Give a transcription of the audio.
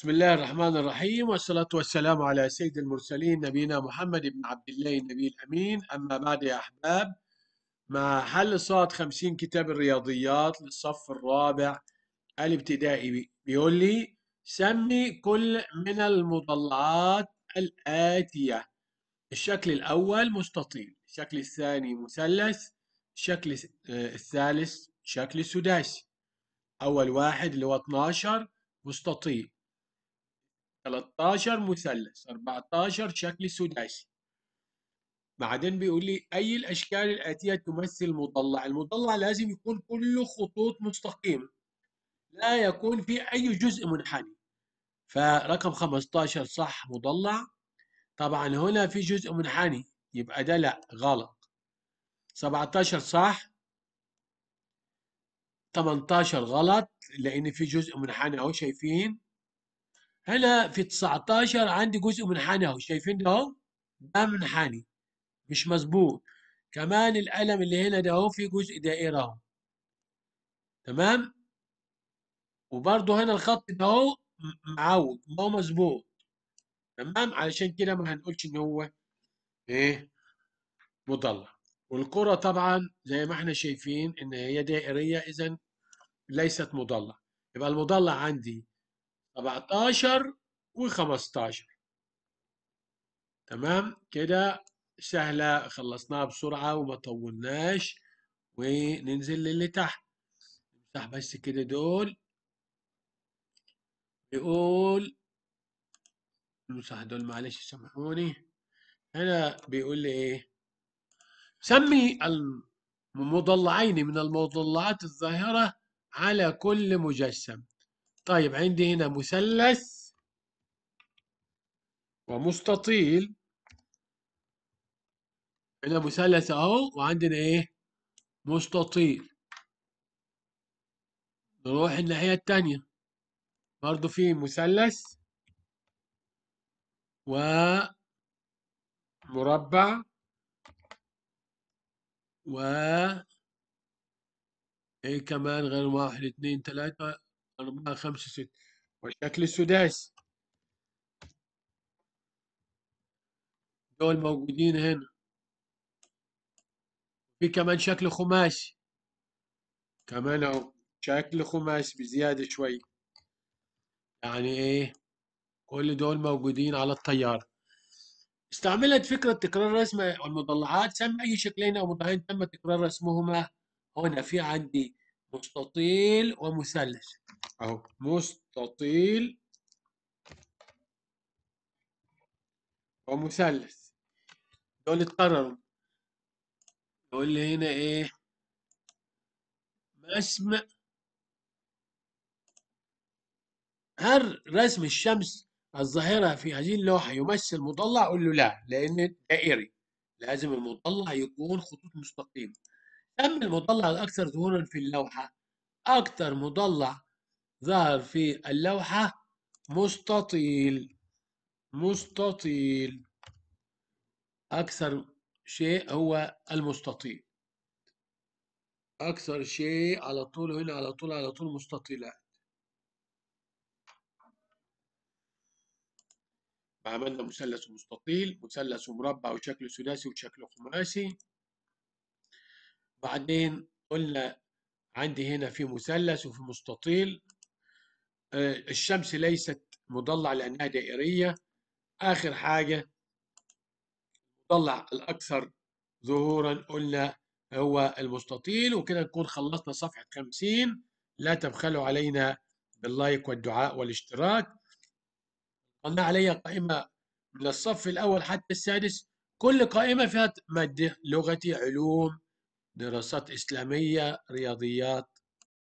بسم الله الرحمن الرحيم والصلاة والسلام على سيد المرسلين نبينا محمد بن عبد الله النبي الأمين أما بعد يا أحباب مع حل صاد خمسين كتاب الرياضيات للصف الرابع الابتدائي بيقول لي سمي كل من المضلعات الآتية الشكل الأول مستطيل الشكل الثاني مثلث الشكل آه، الثالث شكل سداسي أول واحد اللي هو 12 مستطيل 13 مثلث 14 شكل سداسي بعدين بيقول لي اي الاشكال الاتيه تمثل مضلع المضلع لازم يكون كله خطوط مستقيم لا يكون في اي جزء منحني فرقم 15 صح مضلع طبعا هنا في جزء منحني يبقى ده لا غلط 17 صح 18 غلط لان في جزء منحني اهو شايفين هنا في 19 عندي جزء منحني اهو شايفين ده اهو ده منحني مش مظبوط كمان القلم اللي هنا ده اهو في جزء دائري اهو تمام وبرضه هنا الخط ده اهو معوج ما هو مظبوط تمام علشان كده ما هنقولش ان هو ايه مضلع والكرة طبعا زي ما احنا شايفين ان هي دائرية اذا ليست مضلع يبقى المضلع عندي 17 و15 تمام كده سهلة خلصناها بسرعة وما طولناش وننزل للي تحت نفتح بس كده دول بيقول نمسح دول معلش سامحوني هنا بيقول لي ايه سمي المضلعين من المضلعات الظاهرة على كل مجسم طيب عندي هنا مثلث ومستطيل هنا مثلث اهو وعندنا ايه مستطيل نروح الناحية التانية برضو في مثلث ومربع و ايه كمان غير واحد اثنين ثلاثه أربعة خمسة ستة والشكل السداسي دول موجودين هنا في كمان شكل خماسي كمان اهو شكل خماسي بزيادة شوية يعني ايه كل دول موجودين على الطيارة استعملت فكرة تكرار رسم المضلعات سمى أي شكلين أو مضلعين تم تكرار رسمهما هنا في عندي مستطيل ومثلث اهو مستطيل ومثلث دول اتقرروا يقول لي هنا ايه رسم هل رسم الشمس الظاهرة في هذه اللوحة يمثل مضلع قول له لا لأن دائري لازم المضلع يكون خطوط مستقيمة. كم المضلع الأكثر ظهورا في اللوحة أكثر مضلع ظهر في اللوحة مستطيل مستطيل أكثر شيء هو المستطيل أكثر شيء على طول هنا على طول على طول مستطيلات عملنا مثلث مستطيل مثلث مربع وشكله ثلاثي وشكله خماسي بعدين قلنا عندي هنا في مثلث وفي مستطيل آه، الشمس ليست مضلع لأنها دائرية آخر حاجة المضلع الأكثر ظهورا قلنا هو المستطيل وكده نكون خلصنا صفحة 50 لا تبخلوا علينا باللايك والدعاء والاشتراك قلنا علي قائمة من الصف الأول حتى السادس كل قائمة فيها مادة لغتي علوم دراسات إسلامية رياضيات